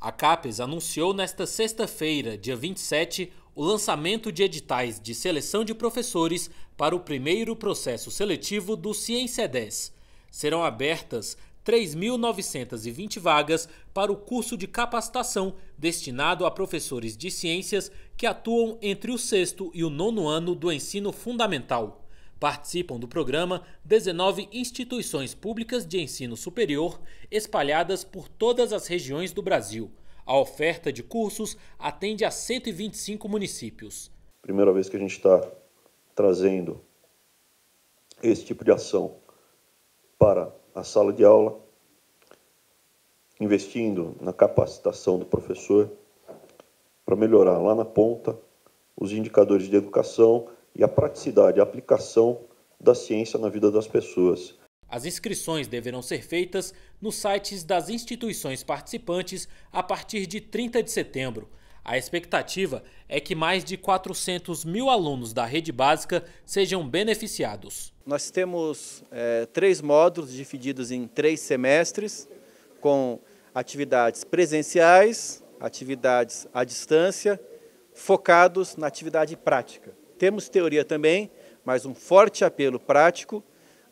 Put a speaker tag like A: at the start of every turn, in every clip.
A: A CAPES anunciou nesta sexta-feira, dia 27, o lançamento de editais de seleção de professores para o primeiro processo seletivo do Ciência 10. Serão abertas 3.920 vagas para o curso de capacitação destinado a professores de ciências que atuam entre o sexto e o nono ano do ensino fundamental. Participam do programa 19 instituições públicas de ensino superior espalhadas por todas as regiões do Brasil. A oferta de cursos atende a 125 municípios.
B: Primeira vez que a gente está trazendo esse tipo de ação para a sala de aula, investindo na capacitação do professor para melhorar lá na ponta os indicadores de educação e a praticidade, a aplicação da ciência na vida das pessoas.
A: As inscrições deverão ser feitas nos sites das instituições participantes a partir de 30 de setembro. A expectativa é que mais de 400 mil alunos da rede básica sejam beneficiados.
C: Nós temos é, três módulos divididos em três semestres, com atividades presenciais, atividades à distância, focados na atividade prática. Temos teoria também, mas um forte apelo prático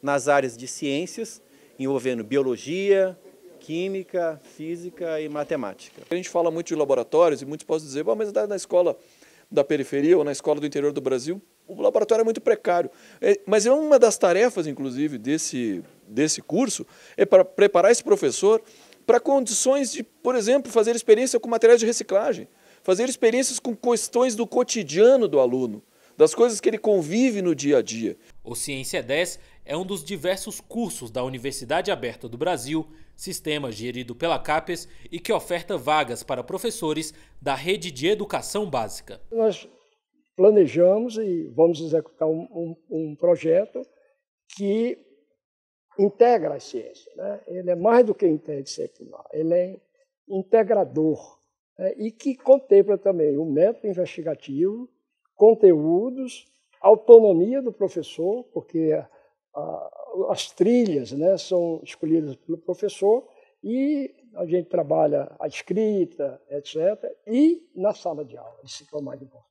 C: nas áreas de
D: ciências, envolvendo biologia, química, física e matemática. A gente fala muito de laboratórios e muitos podem dizer, mas na escola da periferia ou na escola do interior do Brasil, o laboratório é muito precário. É, mas é uma das tarefas, inclusive, desse, desse curso, é para preparar esse professor para condições de, por exemplo, fazer experiência com materiais de reciclagem, fazer experiências com questões do cotidiano do aluno das coisas que ele convive no dia a dia.
A: O Ciência 10 é um dos diversos cursos da Universidade Aberta do Brasil, sistema gerido pela CAPES e que oferta vagas para professores da rede de educação básica.
E: Nós planejamos e vamos executar um, um, um projeto que integra a ciência. Né? Ele é mais do que interdisciplinar, ele é integrador né? e que contempla também o método investigativo, conteúdos, autonomia do professor, porque ah, as trilhas né, são escolhidas pelo professor, e a gente trabalha a escrita, etc., e na sala de aula. Isso é o mais importante.